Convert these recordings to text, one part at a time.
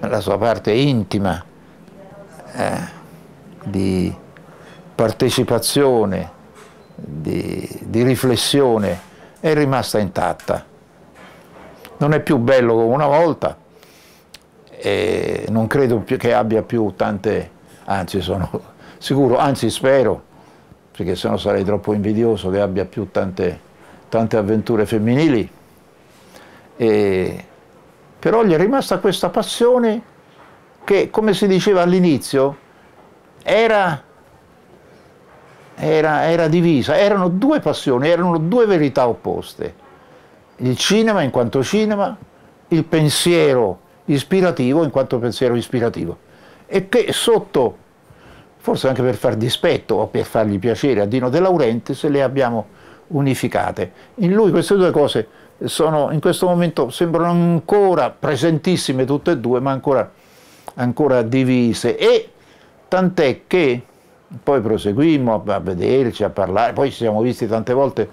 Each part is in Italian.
la sua parte intima eh, di partecipazione, di, di riflessione, è rimasta intatta. Non è più bello come una volta e non credo che abbia più tante, anzi sono sicuro, anzi spero, perché sennò sarei troppo invidioso che abbia più tante, tante avventure femminili. E però gli è rimasta questa passione che, come si diceva all'inizio, era, era, era, divisa, erano due passioni, erano due verità opposte. Il cinema in quanto cinema, il pensiero ispirativo in quanto pensiero ispirativo. E che sotto, forse anche per far dispetto o per fargli piacere a Dino De Laurenti, se le abbiamo unificate. In lui queste due cose sono in questo momento sembrano ancora presentissime tutte e due, ma ancora, ancora divise. E tant'è che poi proseguimmo a, vederci, a parlare, poi ci siamo visti tante volte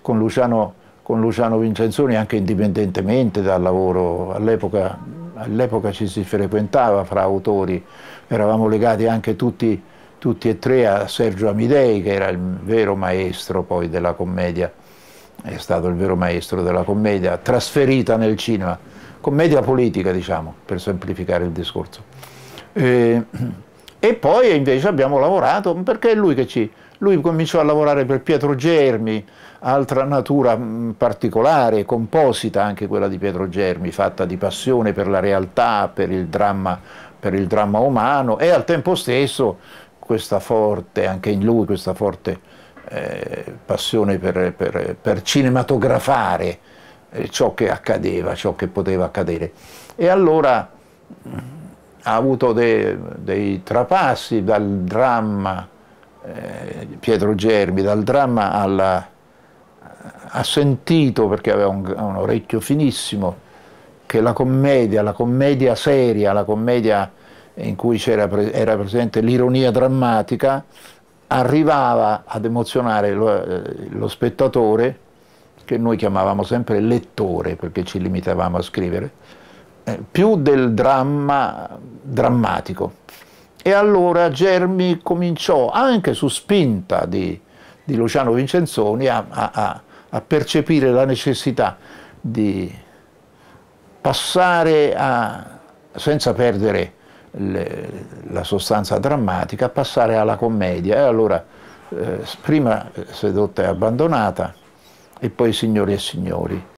con Luciano, con Luciano Vincenzoni anche indipendentemente dal lavoro, all'epoca, all ci si frequentava fra autori, eravamo legati anche tutti, tutti e tre a Sergio Amidei che era il vero maestro poi della commedia è stato il vero maestro della commedia, trasferita nel cinema, commedia politica diciamo, per semplificare il discorso. E, e poi invece abbiamo lavorato, perché è lui che ci... Lui cominciò a lavorare per Pietro Germi, altra natura mm, particolare, composita anche quella di Pietro Germi, fatta di passione per la realtà, per il dramma, per il dramma umano e al tempo stesso questa forte, anche in lui questa forte eh, passione per, per, per cinematografare eh, ciò che accadeva, ciò che poteva accadere. E allora mm, ha avuto de, dei trapassi dal dramma, eh, Pietro Germi, dal dramma alla, ha sentito, perché aveva un, un orecchio finissimo, che la commedia, la commedia seria, la commedia in cui era presente l'ironia drammatica, arrivava ad emozionare lo, eh, lo spettatore, che noi chiamavamo sempre lettore perché ci limitavamo a scrivere, eh, più del dramma drammatico. E allora Germi cominciò, anche su spinta di, di Luciano Vincenzoni, a, a, a percepire la necessità di passare a, senza perdere le, la sostanza drammatica, passare alla commedia. E allora eh, prima eh, sedotta e abbandonata e poi signori e signori.